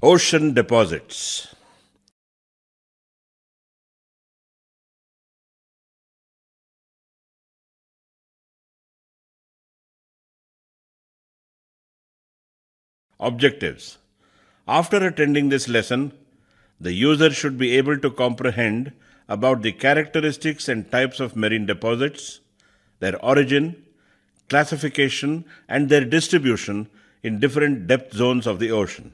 Ocean deposits. Objectives. After attending this lesson, the user should be able to comprehend about the characteristics and types of marine deposits, their origin, classification, and their distribution in different depth zones of the ocean.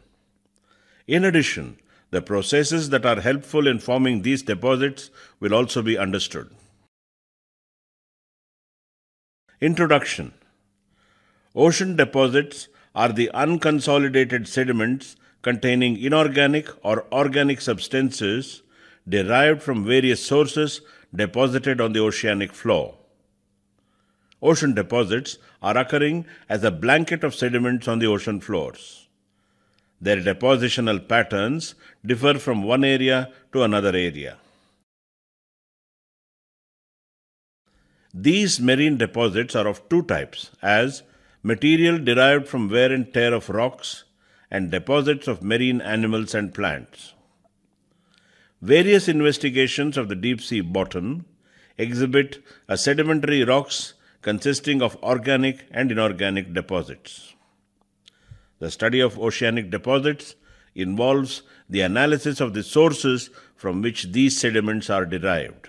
In addition, the processes that are helpful in forming these deposits will also be understood. Introduction Ocean deposits are the unconsolidated sediments containing inorganic or organic substances derived from various sources deposited on the oceanic floor. Ocean deposits are occurring as a blanket of sediments on the ocean floors. Their depositional patterns differ from one area to another area. These marine deposits are of two types as material derived from wear and tear of rocks and deposits of marine animals and plants. Various investigations of the deep sea bottom exhibit a sedimentary rocks consisting of organic and inorganic deposits. The study of oceanic deposits involves the analysis of the sources from which these sediments are derived.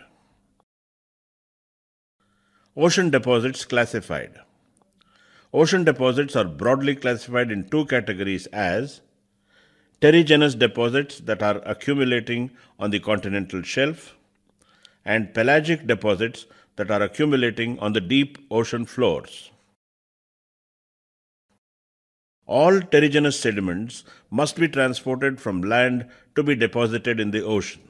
Ocean deposits classified. Ocean deposits are broadly classified in two categories as terrigenous deposits that are accumulating on the continental shelf and pelagic deposits that are accumulating on the deep ocean floors. All terrigenous sediments must be transported from land to be deposited in the ocean.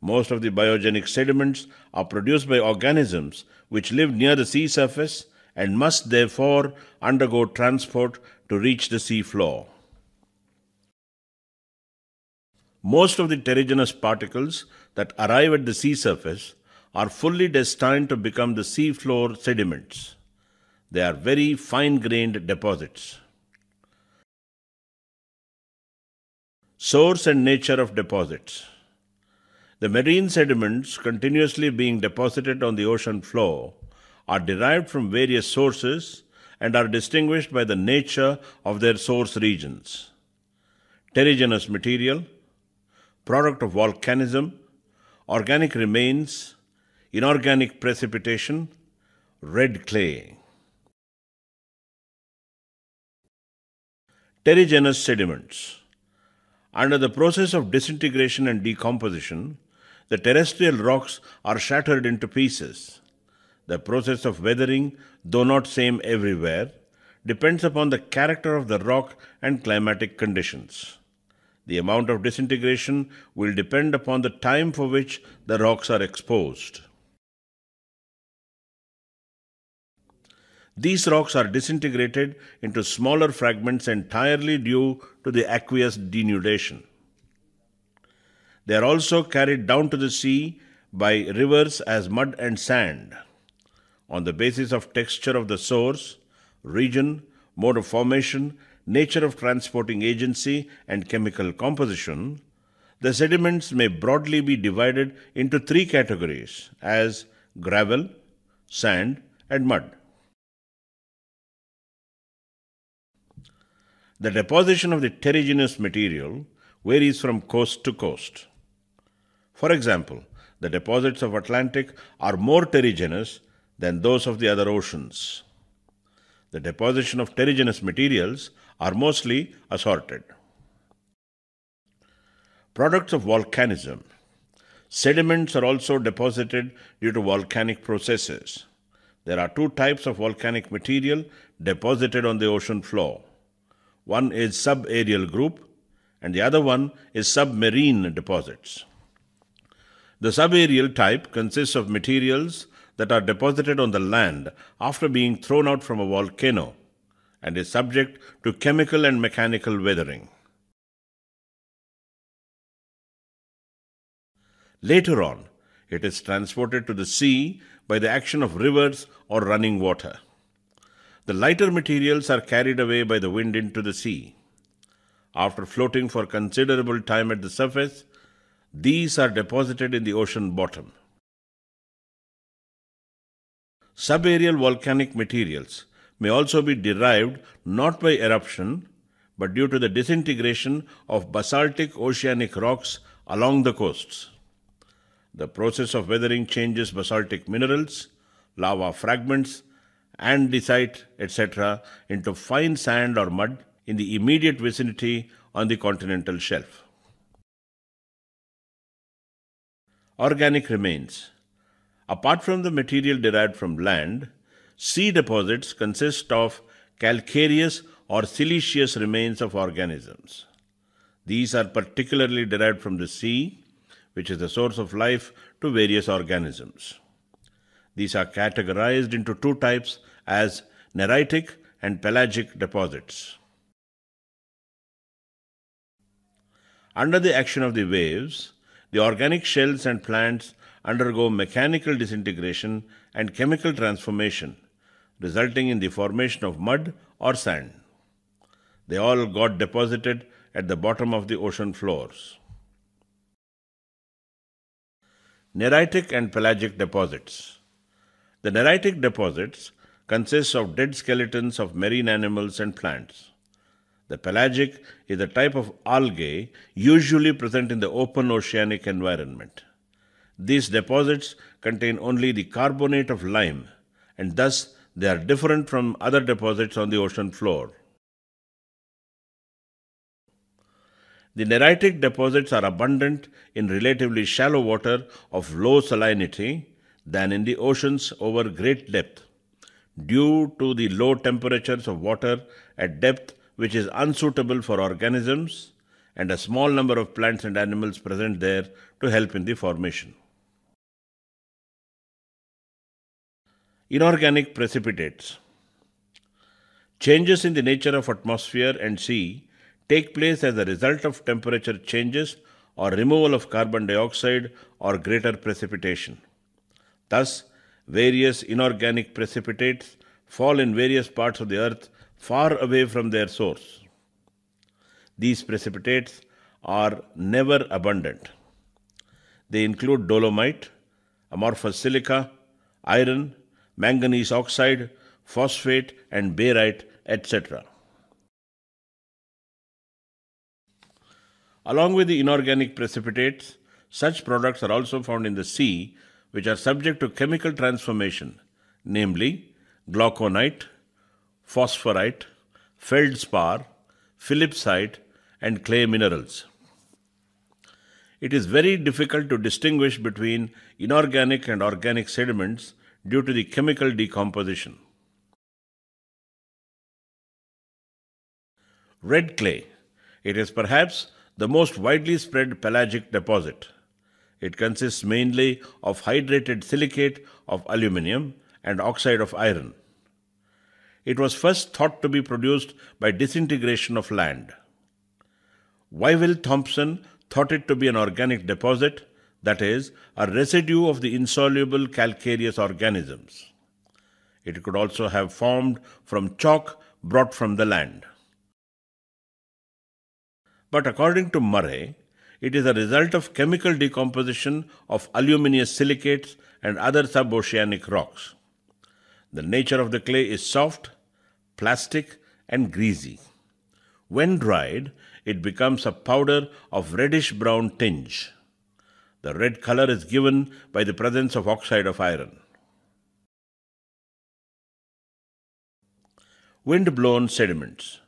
Most of the biogenic sediments are produced by organisms which live near the sea surface and must therefore undergo transport to reach the sea floor. Most of the terrigenous particles that arrive at the sea surface are fully destined to become the seafloor sediments. They are very fine grained deposits. Source and nature of deposits. The marine sediments continuously being deposited on the ocean floor are derived from various sources and are distinguished by the nature of their source regions. Terrigenous material, product of volcanism, organic remains, inorganic precipitation, red clay. Terrigenous sediments. Under the process of disintegration and decomposition, the terrestrial rocks are shattered into pieces. The process of weathering, though not same everywhere, depends upon the character of the rock and climatic conditions. The amount of disintegration will depend upon the time for which the rocks are exposed. These rocks are disintegrated into smaller fragments entirely due to the aqueous denudation. They are also carried down to the sea by rivers as mud and sand. On the basis of texture of the source, region, mode of formation, nature of transporting agency, and chemical composition, the sediments may broadly be divided into three categories as gravel, sand, and mud. The deposition of the terrigenous material varies from coast to coast. For example, the deposits of Atlantic are more terrigenous than those of the other oceans. The deposition of terrigenous materials are mostly assorted. Products of volcanism. Sediments are also deposited due to volcanic processes. There are two types of volcanic material deposited on the ocean floor. One is subaerial group and the other one is submarine deposits. The subaerial type consists of materials that are deposited on the land after being thrown out from a volcano and is subject to chemical and mechanical weathering. Later on, it is transported to the sea by the action of rivers or running water. The lighter materials are carried away by the wind into the sea. After floating for considerable time at the surface, these are deposited in the ocean bottom. Subaerial volcanic materials may also be derived not by eruption but due to the disintegration of basaltic oceanic rocks along the coasts. The process of weathering changes basaltic minerals, lava fragments, and the etc., into fine sand or mud in the immediate vicinity on the continental shelf. Organic remains. Apart from the material derived from land, sea deposits consist of calcareous or siliceous remains of organisms. These are particularly derived from the sea, which is the source of life to various organisms. These are categorized into two types as neritic and pelagic deposits. Under the action of the waves, the organic shells and plants undergo mechanical disintegration and chemical transformation, resulting in the formation of mud or sand. They all got deposited at the bottom of the ocean floors. Neritic and pelagic deposits. The neritic deposits consists of dead skeletons of marine animals and plants. The pelagic is a type of algae usually present in the open oceanic environment. These deposits contain only the carbonate of lime and thus they are different from other deposits on the ocean floor. The neritic deposits are abundant in relatively shallow water of low salinity than in the oceans over great depth due to the low temperatures of water at depth which is unsuitable for organisms and a small number of plants and animals present there to help in the formation. Inorganic precipitates. Changes in the nature of atmosphere and sea take place as a result of temperature changes or removal of carbon dioxide or greater precipitation. Thus, Various inorganic precipitates fall in various parts of the earth far away from their source. These precipitates are never abundant. They include dolomite, amorphous silica, iron, manganese oxide, phosphate, and barite, etc. Along with the inorganic precipitates, such products are also found in the sea which are subject to chemical transformation, namely glauconite, phosphorite, feldspar, philipsite, and clay minerals. It is very difficult to distinguish between inorganic and organic sediments due to the chemical decomposition. Red clay. It is perhaps the most widely spread pelagic deposit. It consists mainly of hydrated silicate of aluminium and oxide of iron. It was first thought to be produced by disintegration of land. Wyville Thompson thought it to be an organic deposit, that is, a residue of the insoluble calcareous organisms. It could also have formed from chalk brought from the land. But according to Murray, it is a result of chemical decomposition of aluminous silicates and other suboceanic rocks. The nature of the clay is soft, plastic, and greasy. When dried, it becomes a powder of reddish brown tinge. The red color is given by the presence of oxide of iron. Wind blown sediments.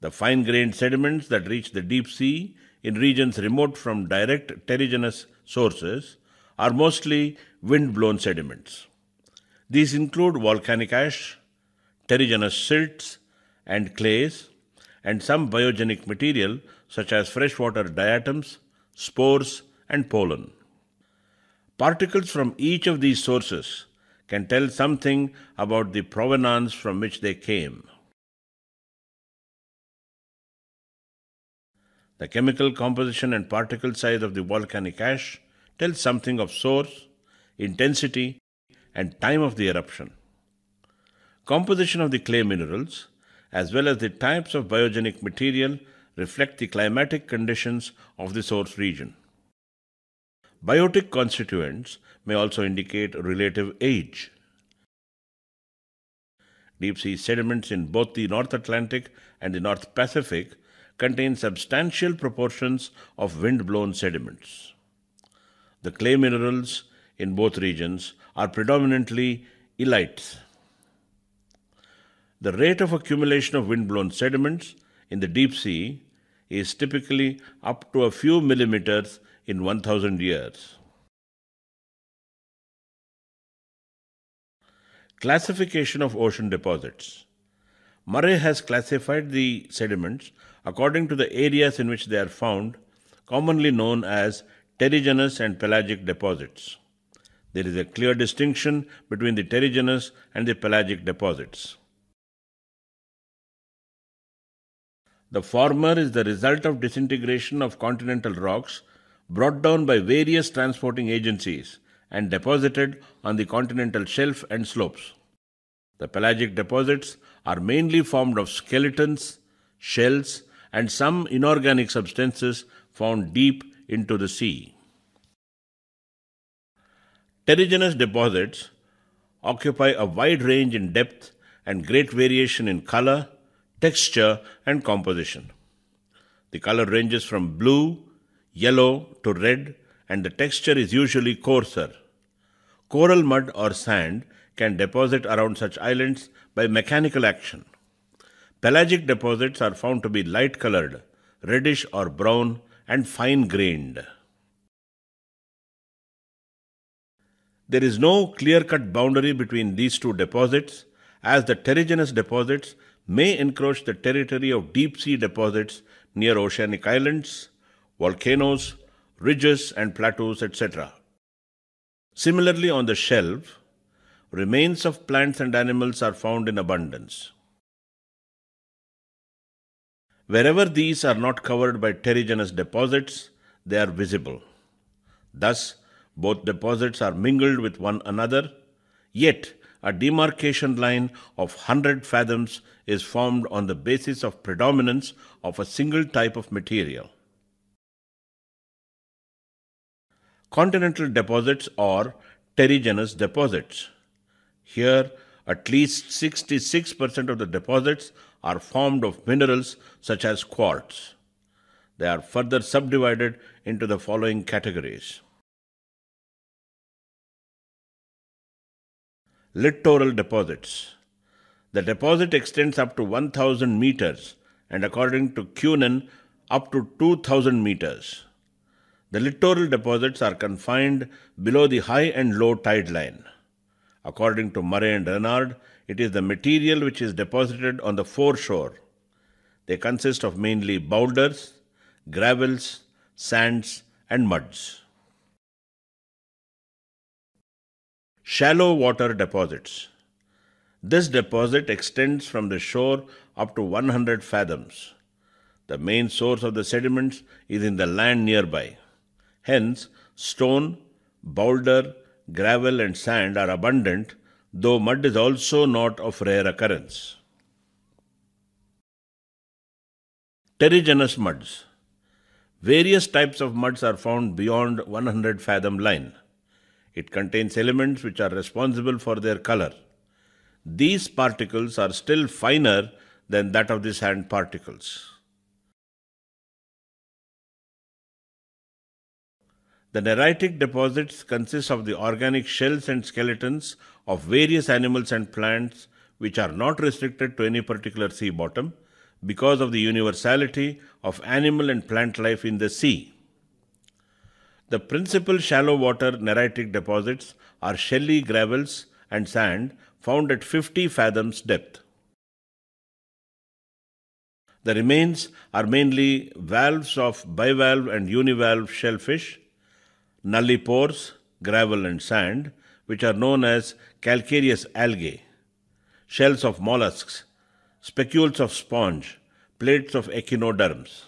The fine grained sediments that reach the deep sea in regions remote from direct terrigenous sources are mostly wind-blown sediments. These include volcanic ash, terrigenous silts and clays, and some biogenic material such as freshwater diatoms, spores, and pollen. Particles from each of these sources can tell something about the provenance from which they came. The chemical composition and particle size of the volcanic ash tells something of source, intensity, and time of the eruption. Composition of the clay minerals, as well as the types of biogenic material, reflect the climatic conditions of the source region. Biotic constituents may also indicate relative age. Deep sea sediments in both the North Atlantic and the North Pacific contain substantial proportions of wind-blown sediments. The clay minerals in both regions are predominantly elites. The rate of accumulation of wind-blown sediments in the deep sea is typically up to a few millimeters in 1000 years. Classification of ocean deposits. Murray has classified the sediments according to the areas in which they are found, commonly known as terrigenous and pelagic deposits. There is a clear distinction between the terrigenous and the pelagic deposits. The former is the result of disintegration of continental rocks brought down by various transporting agencies and deposited on the continental shelf and slopes. The pelagic deposits are mainly formed of skeletons, shells, and some inorganic substances found deep into the sea. Terrigenous deposits occupy a wide range in depth and great variation in color, texture, and composition. The color ranges from blue, yellow to red, and the texture is usually coarser. Coral mud or sand can deposit around such islands by mechanical action. Pelagic deposits are found to be light colored, reddish or brown, and fine grained. There is no clear cut boundary between these two deposits, as the terrigenous deposits may encroach the territory of deep sea deposits near oceanic islands, volcanoes, ridges and plateaus, etc. Similarly, on the shelf, remains of plants and animals are found in abundance. Wherever these are not covered by terrigenous deposits, they are visible. Thus, both deposits are mingled with one another, yet a demarcation line of 100 fathoms is formed on the basis of predominance of a single type of material. Continental deposits or terrigenous deposits. Here, at least 66% of the deposits are formed of minerals such as quartz. They are further subdivided into the following categories. Littoral deposits. The deposit extends up to 1000 meters and according to Cunin up to 2000 meters. The littoral deposits are confined below the high and low tide line. According to Murray and Renard, it is the material which is deposited on the foreshore. They consist of mainly boulders, gravels, sands, and muds. Shallow water deposits. This deposit extends from the shore up to 100 fathoms. The main source of the sediments is in the land nearby. Hence, stone, boulder, gravel, and sand are abundant though mud is also not of rare occurrence. Terrigenous muds. Various types of muds are found beyond 100 fathom line. It contains elements which are responsible for their color. These particles are still finer than that of the sand particles. The neritic deposits consist of the organic shells and skeletons of various animals and plants which are not restricted to any particular sea bottom because of the universality of animal and plant life in the sea. The principal shallow water neritic deposits are shelly gravels and sand found at 50 fathoms depth. The remains are mainly valves of bivalve and univalve shellfish Nalli pores, gravel, and sand, which are known as calcareous algae, shells of mollusks, specules of sponge, plates of echinoderms.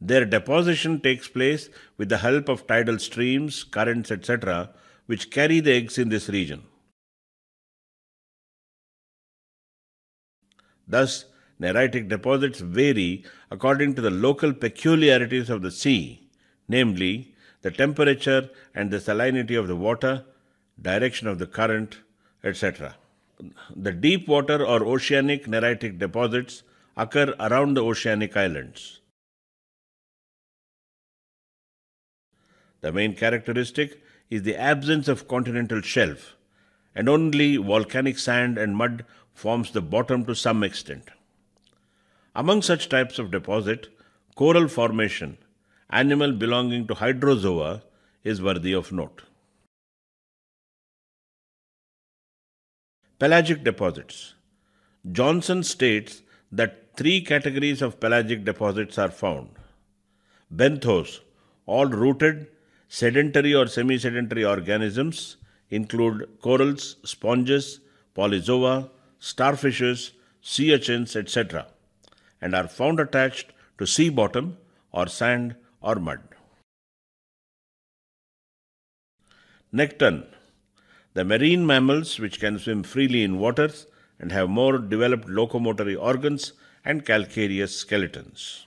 Their deposition takes place with the help of tidal streams, currents, etc., which carry the eggs in this region. Thus, neritic deposits vary according to the local peculiarities of the sea, namely the temperature and the salinity of the water, direction of the current, etc. The deep water or oceanic neritic deposits occur around the oceanic islands. The main characteristic is the absence of continental shelf, and only volcanic sand and mud forms the bottom to some extent. Among such types of deposit, coral formation animal belonging to hydrozoa is worthy of note. Pelagic deposits. Johnson states that three categories of pelagic deposits are found. Benthos, all rooted, sedentary or semi sedentary organisms, include corals, sponges, polyzoa, starfishes, sea urchins, etc., and are found attached to sea bottom or sand or mud. Nekton. The marine mammals which can swim freely in waters and have more developed locomotory organs and calcareous skeletons.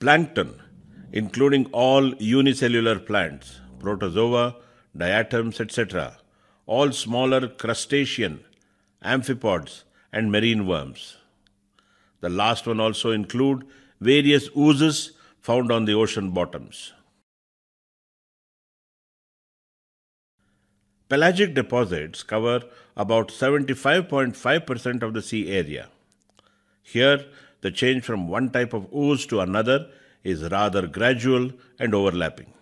Plankton, including all unicellular plants, protozoa, diatoms, etc., all smaller crustacean, amphipods, and marine worms. The last one also include various oozes found on the ocean bottoms. Pelagic deposits cover about 75.5% of the sea area. Here, the change from one type of ooze to another is rather gradual and overlapping.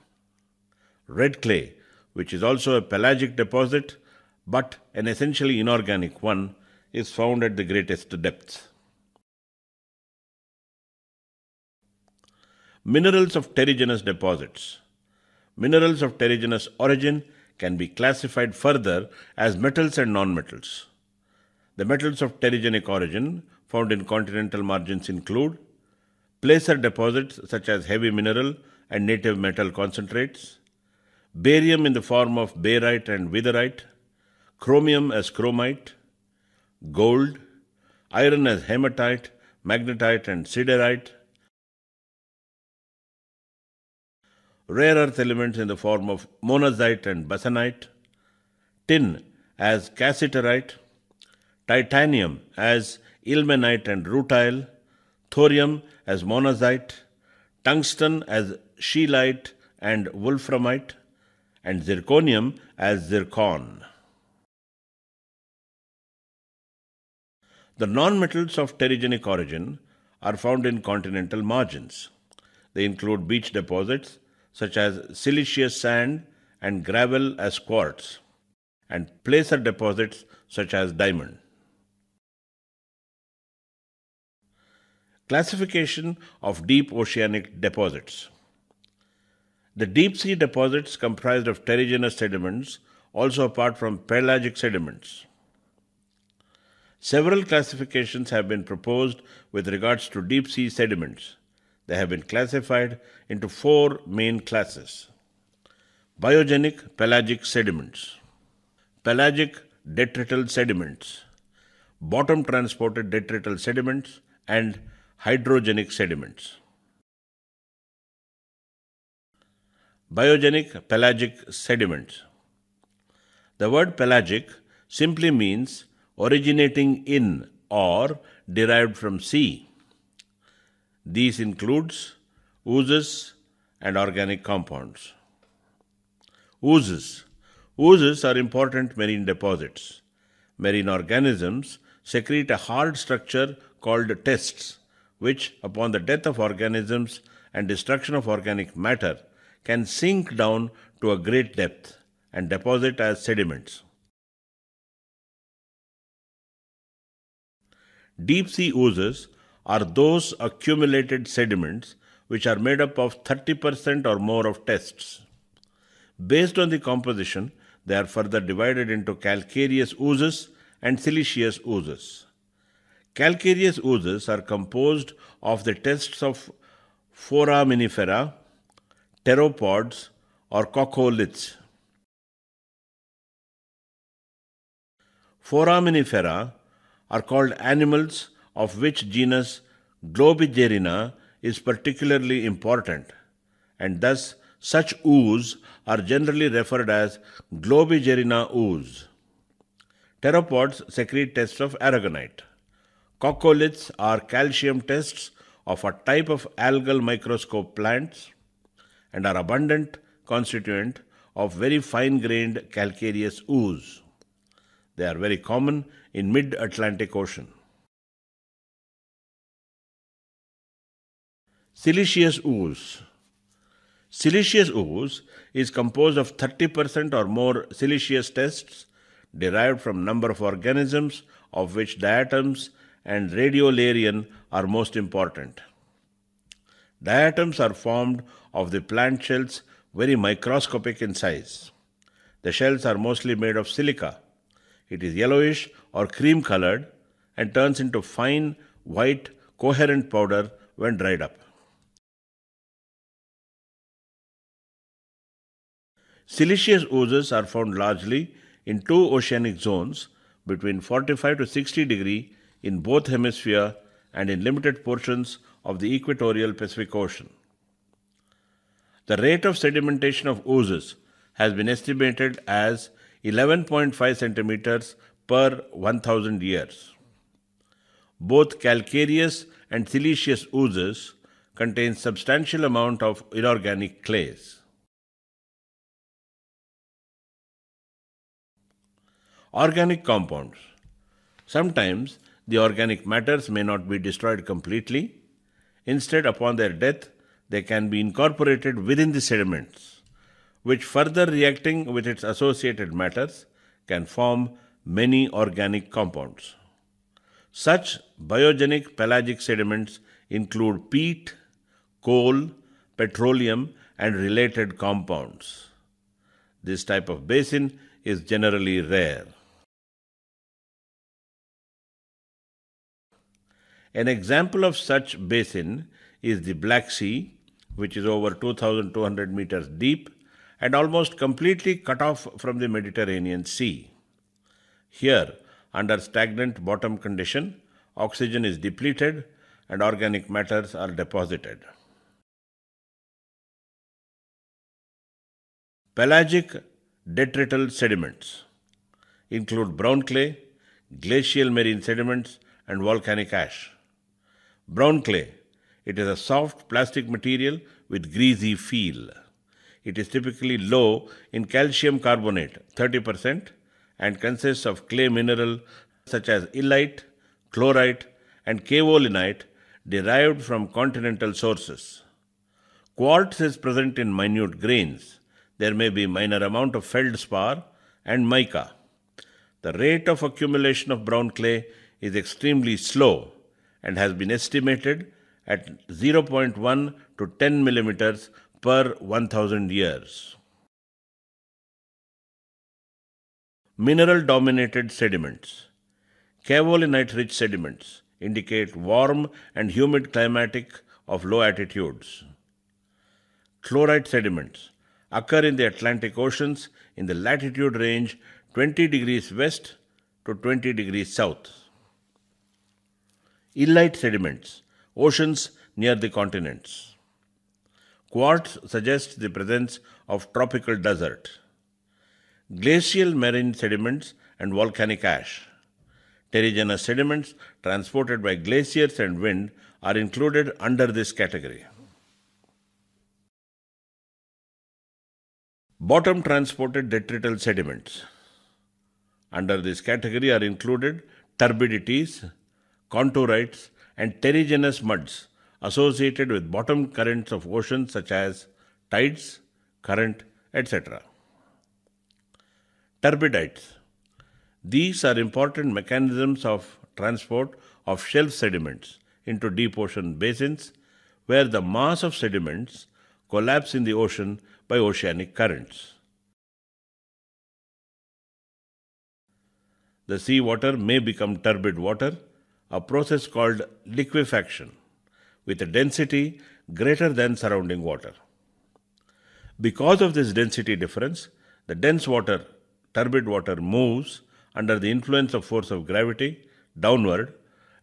Red clay, which is also a pelagic deposit but an essentially inorganic one, is found at the greatest depths. Minerals of terrigenous deposits. Minerals of terrigenous origin can be classified further as metals and nonmetals. The metals of terrigenic origin found in continental margins include placer deposits such as heavy mineral and native metal concentrates, barium in the form of barite and witherite, chromium as chromite, gold, iron as hematite, magnetite, and siderite, rare earth elements in the form of monazite and basanite, tin as cassiterite, titanium as ilmenite and rutile, thorium as monazite, tungsten as scheelite and wolframite, and zirconium as zircon. The nonmetals of pterogenic origin are found in continental margins. They include beach deposits such as silicious sand and gravel as quartz, and placer deposits such as diamond. Classification of deep oceanic deposits. The deep sea deposits comprised of terrigenous sediments, also apart from pelagic sediments. Several classifications have been proposed with regards to deep sea sediments, they have been classified into four main classes biogenic pelagic sediments, pelagic detrital sediments, bottom transported detrital sediments, and hydrogenic sediments. Biogenic pelagic sediments. The word pelagic simply means originating in or derived from sea. These includes oozes and organic compounds. Oozes. Oozes are important marine deposits. Marine organisms secrete a hard structure called tests, which, upon the death of organisms and destruction of organic matter, can sink down to a great depth and deposit as sediments. Deep sea oozes are those accumulated sediments which are made up of 30% or more of tests. Based on the composition, they are further divided into calcareous oozes and siliceous oozes. Calcareous oozes are composed of the tests of foraminifera, pteropods, or coccoliths. Foraminifera are called animals of which genus Globigerina is particularly important, and thus such ooze are generally referred as Globigerina ooze. Pteropods secrete tests of aragonite. Coccoliths are calcium tests of a type of algal microscope plants and are abundant constituent of very fine-grained calcareous ooze. They are very common in mid-Atlantic Ocean. Silicious ooze. Silicious ooze is composed of 30% or more silicious tests derived from number of organisms of which diatoms and radiolarian are most important. Diatoms are formed of the plant shells very microscopic in size. The shells are mostly made of silica. It is yellowish or cream colored and turns into fine, white, coherent powder when dried up. Siliceous oozes are found largely in two oceanic zones between 45 to 60 degree in both hemisphere and in limited portions of the equatorial Pacific Ocean. The rate of sedimentation of oozes has been estimated as 11.5 centimeters per 1000 years. Both calcareous and siliceous oozes contain substantial amount of inorganic clays. organic compounds. Sometimes the organic matters may not be destroyed completely. Instead, upon their death, they can be incorporated within the sediments, which further reacting with its associated matters can form many organic compounds. Such biogenic pelagic sediments include peat, coal, petroleum, and related compounds. This type of basin is generally rare. An example of such basin is the Black Sea, which is over 2,200 meters deep and almost completely cut off from the Mediterranean Sea. Here, under stagnant bottom condition, oxygen is depleted and organic matters are deposited. Pelagic detrital sediments include brown clay, glacial marine sediments, and volcanic ash. Brown clay. It is a soft plastic material with greasy feel. It is typically low in calcium carbonate, 30%, and consists of clay mineral such as illite, chlorite, and kaolinite derived from continental sources. Quartz is present in minute grains. There may be minor amount of feldspar and mica. The rate of accumulation of brown clay is extremely slow and has been estimated at 0.1 to 10 millimeters per 1000 years. Mineral dominated sediments. kaolinite rich sediments indicate warm and humid climatic of low altitudes. Chlorite sediments occur in the Atlantic Oceans in the latitude range 20 degrees west to 20 degrees south illite sediments, oceans near the continents. Quartz suggests the presence of tropical desert, glacial marine sediments, and volcanic ash. Terrigenous sediments transported by glaciers and wind are included under this category. Bottom transported detrital sediments. Under this category are included turbidities, contourites, and terrigenous muds associated with bottom currents of oceans such as tides, current, etc. Turbidites. These are important mechanisms of transport of shelf sediments into deep ocean basins where the mass of sediments collapse in the ocean by oceanic currents. The sea water may become turbid water a process called liquefaction with a density greater than surrounding water. Because of this density difference, the dense water, turbid water, moves under the influence of force of gravity downward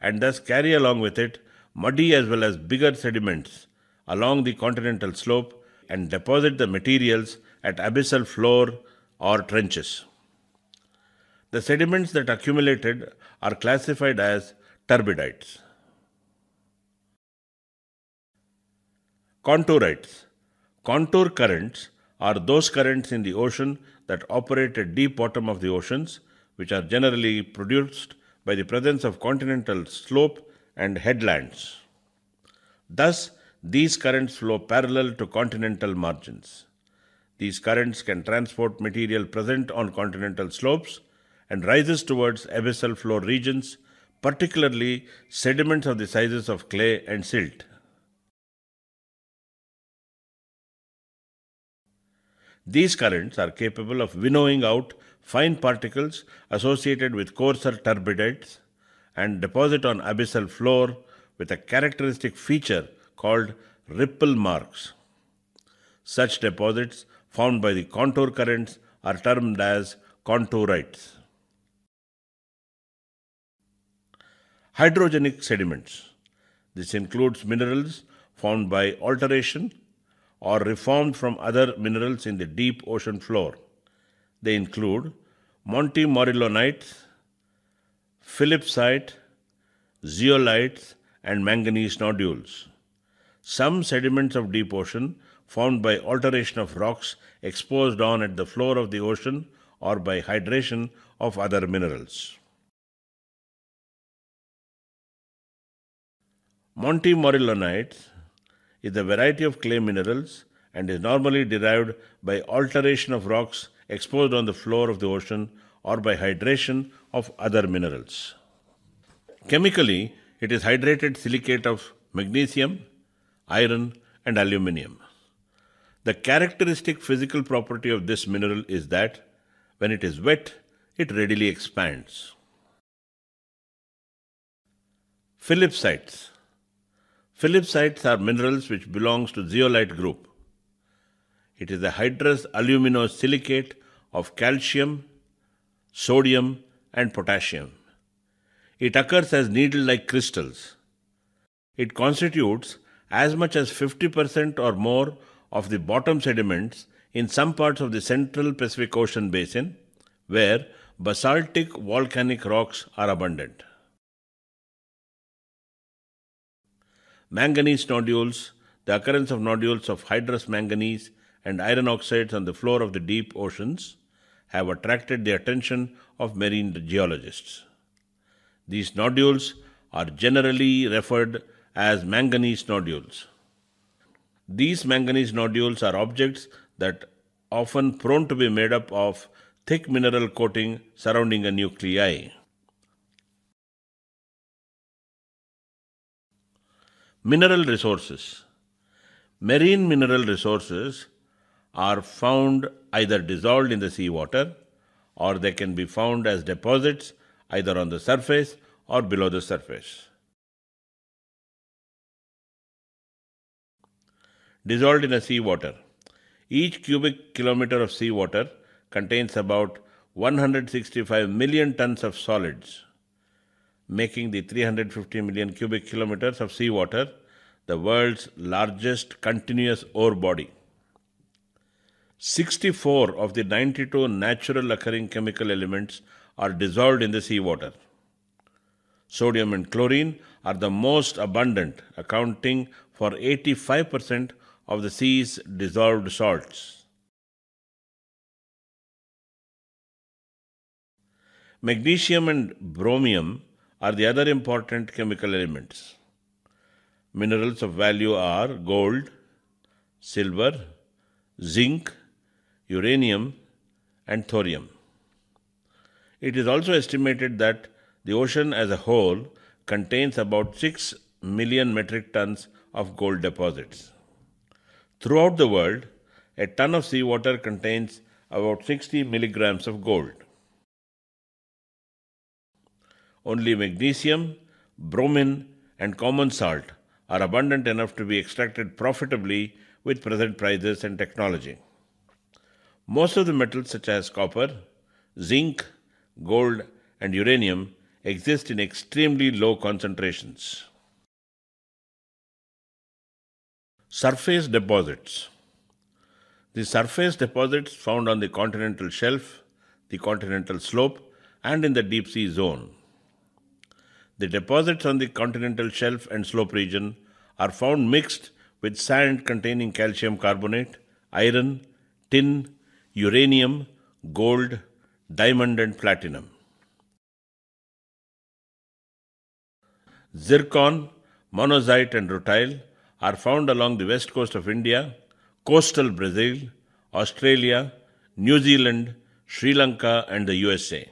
and thus carry along with it muddy as well as bigger sediments along the continental slope and deposit the materials at abyssal floor or trenches. The sediments that accumulated are classified as turbidites. Contourites. Contour currents are those currents in the ocean that operate at deep bottom of the oceans, which are generally produced by the presence of continental slope and headlands. Thus, these currents flow parallel to continental margins. These currents can transport material present on continental slopes and rises towards abyssal floor regions particularly sediments of the sizes of clay and silt. These currents are capable of winnowing out fine particles associated with coarser turbidites and deposit on abyssal floor with a characteristic feature called ripple marks. Such deposits found by the contour currents are termed as contourites. hydrogenic sediments. This includes minerals formed by alteration or reformed from other minerals in the deep ocean floor. They include Monte Morillonite, Phillipsite, zeolites, and manganese nodules. Some sediments of deep ocean formed by alteration of rocks exposed on at the floor of the ocean or by hydration of other minerals. morillonite is a variety of clay minerals and is normally derived by alteration of rocks exposed on the floor of the ocean or by hydration of other minerals. Chemically, it is hydrated silicate of magnesium, iron, and aluminium. The characteristic physical property of this mineral is that when it is wet, it readily expands. Philipsites Philipsites are minerals which belongs to zeolite group. It is a hydrous aluminosilicate of calcium, sodium and potassium. It occurs as needle-like crystals. It constitutes as much as 50% or more of the bottom sediments in some parts of the central Pacific Ocean basin where basaltic volcanic rocks are abundant. manganese nodules, the occurrence of nodules of hydrous manganese and iron oxides on the floor of the deep oceans have attracted the attention of marine geologists. These nodules are generally referred as manganese nodules. These manganese nodules are objects that often prone to be made up of thick mineral coating surrounding a nuclei. Mineral resources. Marine mineral resources are found either dissolved in the seawater or they can be found as deposits either on the surface or below the surface. Dissolved in a seawater. Each cubic kilometer of seawater contains about 165 million tons of solids making the 350 million cubic kilometers of seawater the world's largest continuous ore body. 64 of the 92 natural occurring chemical elements are dissolved in the seawater. Sodium and chlorine are the most abundant, accounting for 85% of the sea's dissolved salts. Magnesium and bromium are the other important chemical elements. Minerals of value are gold, silver, zinc, uranium, and thorium. It is also estimated that the ocean as a whole contains about 6 million metric tons of gold deposits. Throughout the world, a ton of seawater contains about 60 milligrams of gold only magnesium, bromine, and common salt are abundant enough to be extracted profitably with present prices and technology. Most of the metals such as copper, zinc, gold, and uranium exist in extremely low concentrations. Surface deposits. The surface deposits found on the continental shelf, the continental slope, and in the deep sea zone the deposits on the continental shelf and slope region are found mixed with sand containing calcium carbonate, iron, tin, uranium, gold, diamond, and platinum. Zircon, monazite, and rutile are found along the west coast of India, coastal Brazil, Australia, New Zealand, Sri Lanka, and the USA.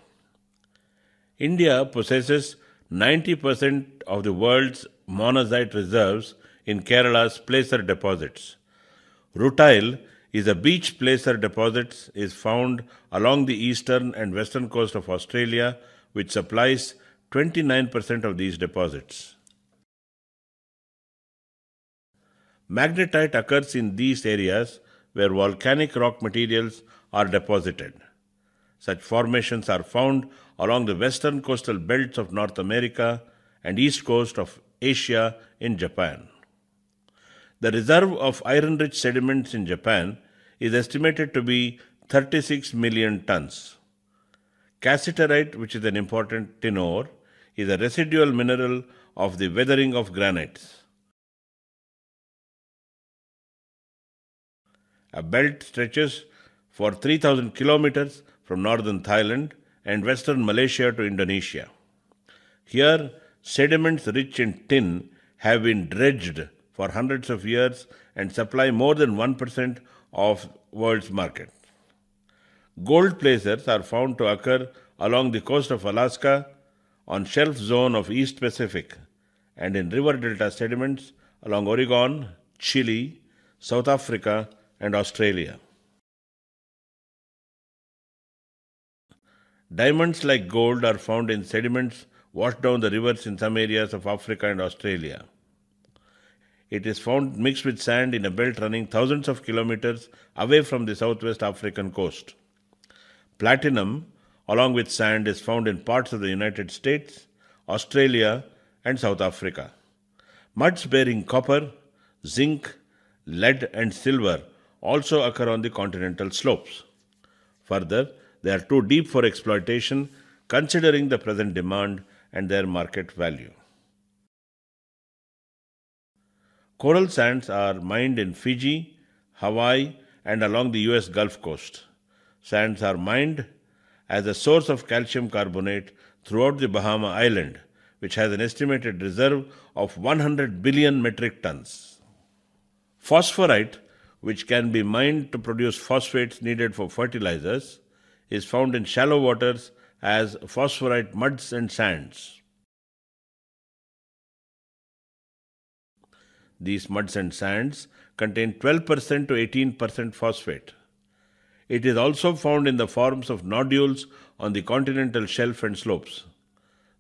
India possesses 90% of the world's monazite reserves in Kerala's placer deposits. Rutile is a beach placer deposit is found along the eastern and western coast of Australia which supplies 29% of these deposits. Magnetite occurs in these areas where volcanic rock materials are deposited. Such formations are found along the western coastal belts of North America and east coast of Asia in Japan. The reserve of iron rich sediments in Japan is estimated to be 36 million tons. Cassiterite, which is an important tin ore, is a residual mineral of the weathering of granites. A belt stretches for 3000 kilometers from northern Thailand and western Malaysia to Indonesia. Here, sediments rich in tin have been dredged for hundreds of years and supply more than 1% of world's market. Gold placers are found to occur along the coast of Alaska, on shelf zone of East Pacific, and in river delta sediments along Oregon, Chile, South Africa, and Australia. Diamonds like gold are found in sediments washed down the rivers in some areas of Africa and Australia. It is found mixed with sand in a belt running thousands of kilometers away from the southwest African coast. Platinum, along with sand, is found in parts of the United States, Australia, and South Africa. Muds bearing copper, zinc, lead, and silver also occur on the continental slopes. Further, they are too deep for exploitation considering the present demand and their market value. Coral sands are mined in Fiji, Hawaii, and along the US Gulf Coast. Sands are mined as a source of calcium carbonate throughout the Bahama Island, which has an estimated reserve of 100 billion metric tons. Phosphorite, which can be mined to produce phosphates needed for fertilizers, is found in shallow waters as phosphorite muds and sands. These muds and sands contain 12% to 18% phosphate. It is also found in the forms of nodules on the continental shelf and slopes.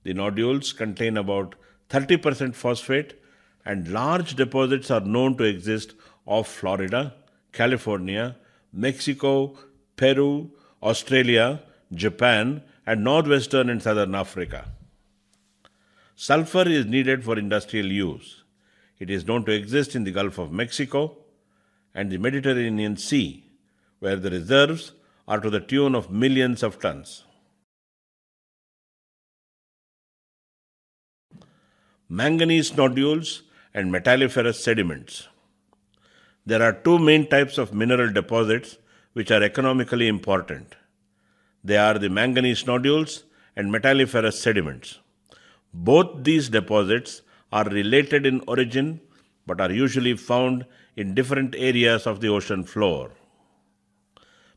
The nodules contain about 30% phosphate, and large deposits are known to exist off Florida, California, Mexico, Peru, Australia, Japan, and northwestern and southern Africa. Sulfur is needed for industrial use. It is known to exist in the Gulf of Mexico and the Mediterranean Sea, where the reserves are to the tune of millions of tons. Manganese nodules and metalliferous sediments. There are two main types of mineral deposits which are economically important. They are the manganese nodules and metalliferous sediments. Both these deposits are related in origin but are usually found in different areas of the ocean floor.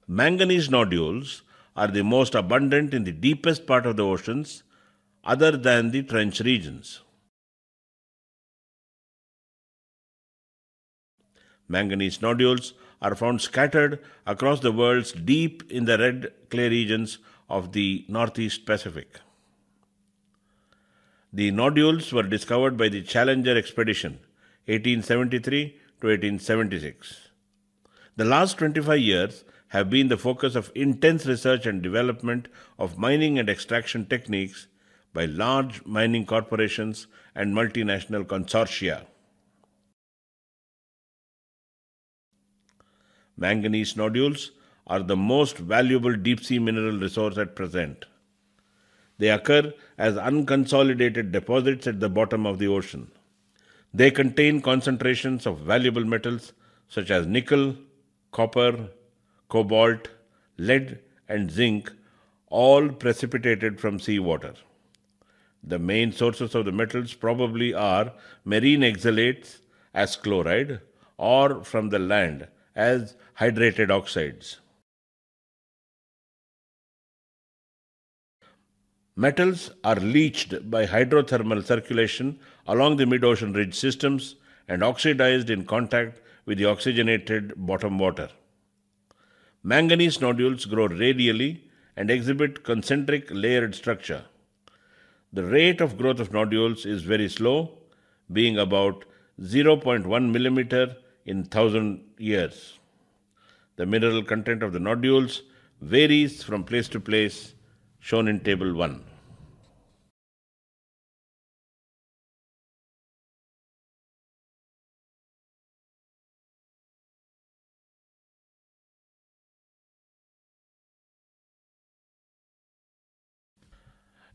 Manganese nodules are the most abundant in the deepest part of the oceans other than the trench regions. Manganese nodules are found scattered across the worlds deep in the red clay regions of the Northeast Pacific. The nodules were discovered by the Challenger expedition, 1873 to 1876. The last 25 years have been the focus of intense research and development of mining and extraction techniques by large mining corporations and multinational consortia. manganese nodules are the most valuable deep sea mineral resource at present. They occur as unconsolidated deposits at the bottom of the ocean. They contain concentrations of valuable metals such as nickel, copper, cobalt, lead, and zinc, all precipitated from seawater. The main sources of the metals probably are marine exhalates as chloride or from the land as hydrated oxides. Metals are leached by hydrothermal circulation along the mid-ocean ridge systems and oxidized in contact with the oxygenated bottom water. Manganese nodules grow radially and exhibit concentric layered structure. The rate of growth of nodules is very slow, being about 0.1 millimeter in 1000 years. The mineral content of the nodules varies from place to place, shown in Table 1.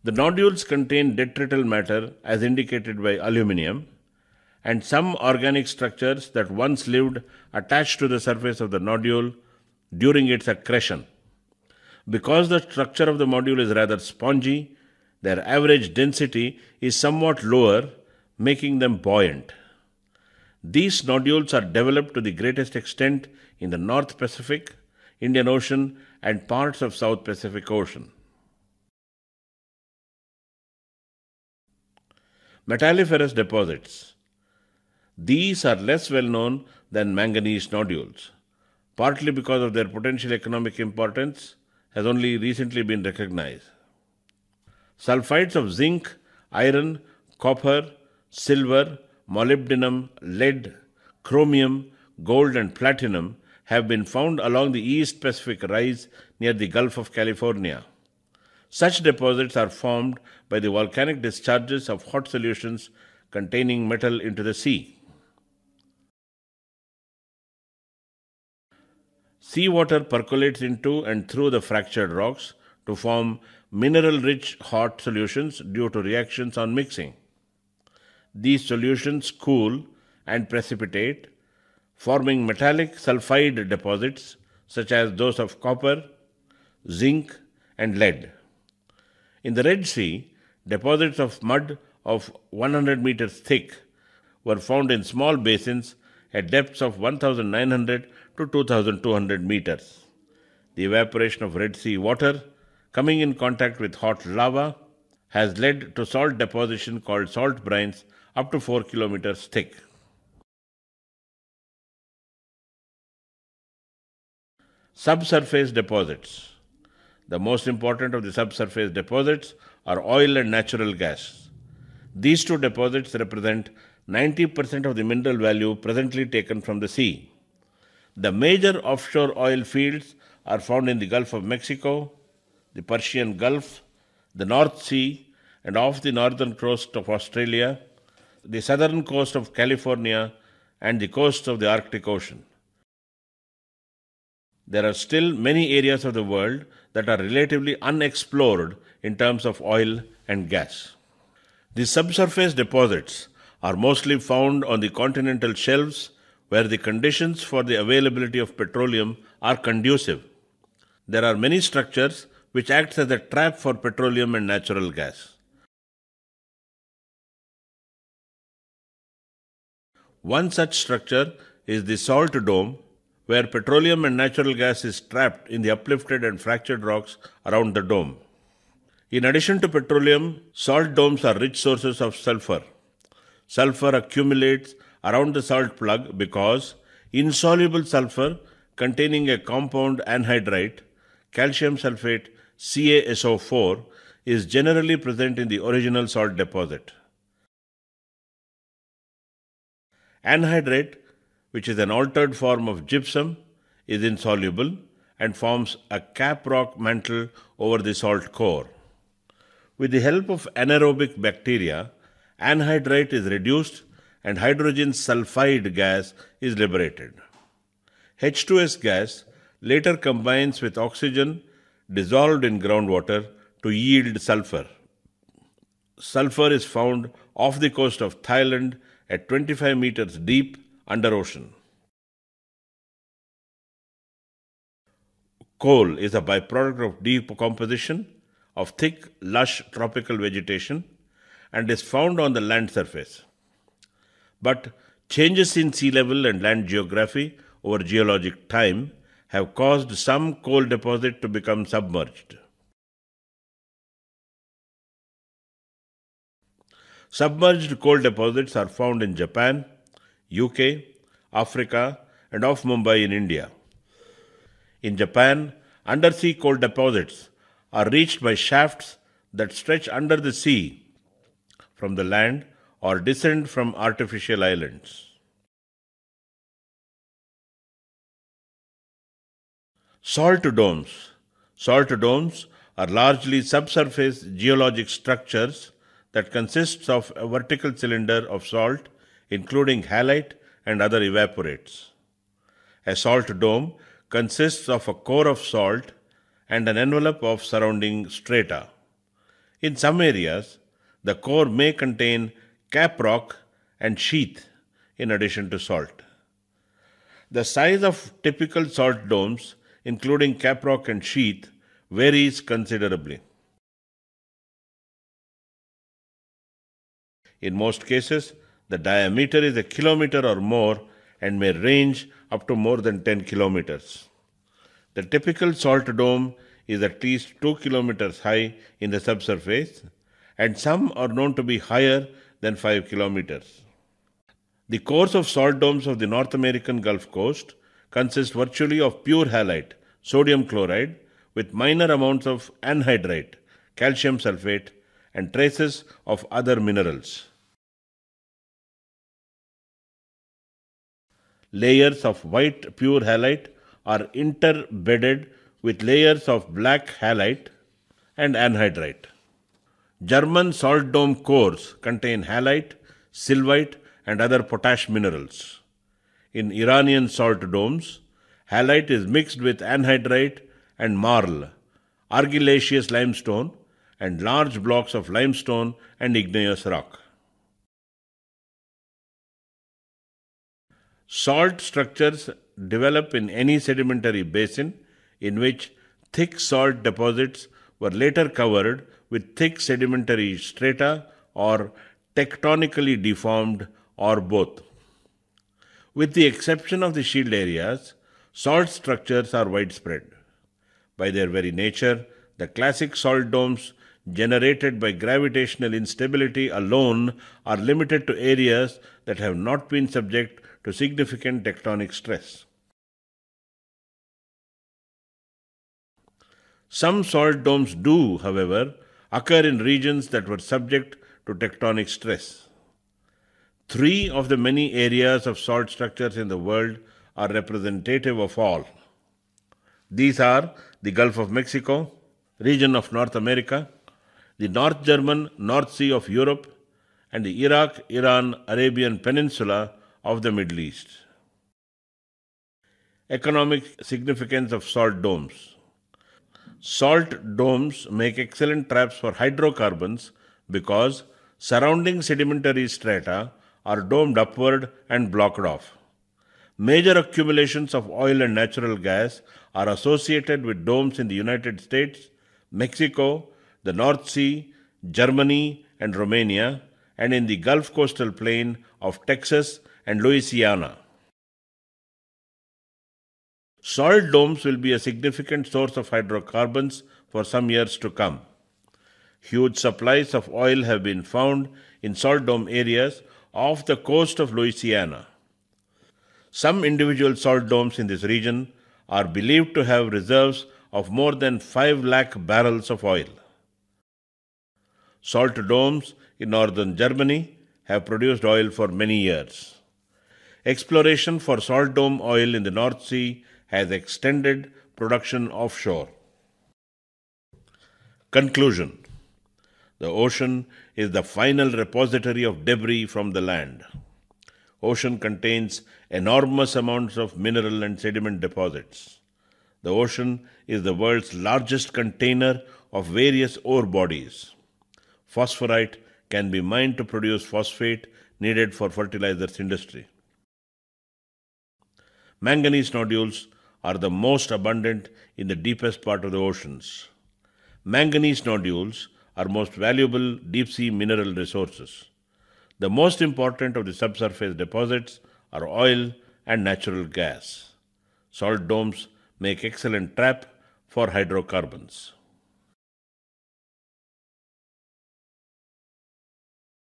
The nodules contain detrital matter as indicated by aluminium and some organic structures that once lived attached to the surface of the nodule during its accretion. Because the structure of the module is rather spongy, their average density is somewhat lower, making them buoyant. These nodules are developed to the greatest extent in the North Pacific, Indian Ocean, and parts of South Pacific Ocean. Metalliferous deposits these are less well known than manganese nodules, partly because of their potential economic importance has only recently been recognized. Sulfides of zinc, iron, copper, silver, molybdenum, lead, chromium, gold and platinum have been found along the East Pacific Rise near the Gulf of California. Such deposits are formed by the volcanic discharges of hot solutions containing metal into the sea. Seawater percolates into and through the fractured rocks to form mineral rich hot solutions due to reactions on mixing. These solutions cool and precipitate, forming metallic sulfide deposits such as those of copper, zinc, and lead. In the Red Sea, deposits of mud of 100 meters thick were found in small basins at depths of 1900 to 2200 meters. The evaporation of Red Sea water coming in contact with hot lava has led to salt deposition called salt brines up to 4 kilometers thick. Subsurface deposits. The most important of the subsurface deposits are oil and natural gas. These two deposits represent 90% of the mineral value presently taken from the sea. The major offshore oil fields are found in the Gulf of Mexico, the Persian Gulf, the North Sea, and off the northern coast of Australia, the southern coast of California, and the coasts of the Arctic Ocean. There are still many areas of the world that are relatively unexplored in terms of oil and gas. The subsurface deposits are mostly found on the continental shelves where the conditions for the availability of petroleum are conducive. There are many structures which acts as a trap for petroleum and natural gas. One such structure is the salt dome, where petroleum and natural gas is trapped in the uplifted and fractured rocks around the dome. In addition to petroleum, salt domes are rich sources of sulfur. Sulfur accumulates around the salt plug because insoluble sulfur containing a compound anhydrite, calcium sulfate CaSO4, is generally present in the original salt deposit. Anhydrite, which is an altered form of gypsum, is insoluble and forms a cap rock mantle over the salt core. With the help of anaerobic bacteria, anhydrite is reduced and hydrogen sulfide gas is liberated. H2S gas later combines with oxygen dissolved in groundwater to yield sulfur. Sulfur is found off the coast of Thailand at 25 meters deep under ocean. Coal is a byproduct of decomposition of thick, lush tropical vegetation and is found on the land surface. But changes in sea level and land geography over geologic time have caused some coal deposit to become submerged. Submerged coal deposits are found in Japan, UK, Africa, and off Mumbai in India. In Japan, undersea coal deposits are reached by shafts that stretch under the sea from the land or descend from artificial islands. Salt domes. Salt domes are largely subsurface geologic structures that consists of a vertical cylinder of salt, including halite and other evaporates. A salt dome consists of a core of salt and an envelope of surrounding strata. In some areas, the core may contain caprock, and sheath, in addition to salt. The size of typical salt domes, including caprock and sheath, varies considerably. In most cases, the diameter is a kilometer or more and may range up to more than 10 kilometers. The typical salt dome is at least 2 kilometers high in the subsurface, and some are known to be higher than 5 kilometers. The cores of salt domes of the North American Gulf Coast consist virtually of pure halite, sodium chloride, with minor amounts of anhydrite, calcium sulfate, and traces of other minerals. Layers of white pure halite are interbedded with layers of black halite and anhydrite. German salt dome cores contain halite, sylvite, and other potash minerals. In Iranian salt domes, halite is mixed with anhydrite and marl, argillaceous limestone, and large blocks of limestone and igneous rock. Salt structures develop in any sedimentary basin in which thick salt deposits were later covered with thick sedimentary strata or tectonically deformed or both. With the exception of the shield areas, salt structures are widespread. By their very nature, the classic salt domes generated by gravitational instability alone are limited to areas that have not been subject to significant tectonic stress. Some salt domes do, however, occur in regions that were subject to tectonic stress. Three of the many areas of salt structures in the world are representative of all. These are the Gulf of Mexico, region of North America, the North German North Sea of Europe, and the Iraq Iran Arabian Peninsula of the Middle East. Economic significance of salt domes. Salt domes make excellent traps for hydrocarbons because surrounding sedimentary strata are domed upward and blocked off. Major accumulations of oil and natural gas are associated with domes in the United States, Mexico, the North Sea, Germany, and Romania, and in the Gulf coastal plain of Texas and Louisiana. Salt domes will be a significant source of hydrocarbons for some years to come. Huge supplies of oil have been found in salt dome areas off the coast of Louisiana. Some individual salt domes in this region are believed to have reserves of more than 5 lakh barrels of oil. Salt domes in northern Germany have produced oil for many years. Exploration for salt dome oil in the North Sea has extended production offshore. Conclusion The ocean is the final repository of debris from the land. Ocean contains enormous amounts of mineral and sediment deposits. The ocean is the world's largest container of various ore bodies. Phosphorite can be mined to produce phosphate needed for fertilizers industry. Manganese nodules are the most abundant in the deepest part of the oceans. Manganese nodules are most valuable deep sea mineral resources. The most important of the subsurface deposits are oil and natural gas. Salt domes make excellent trap for hydrocarbons.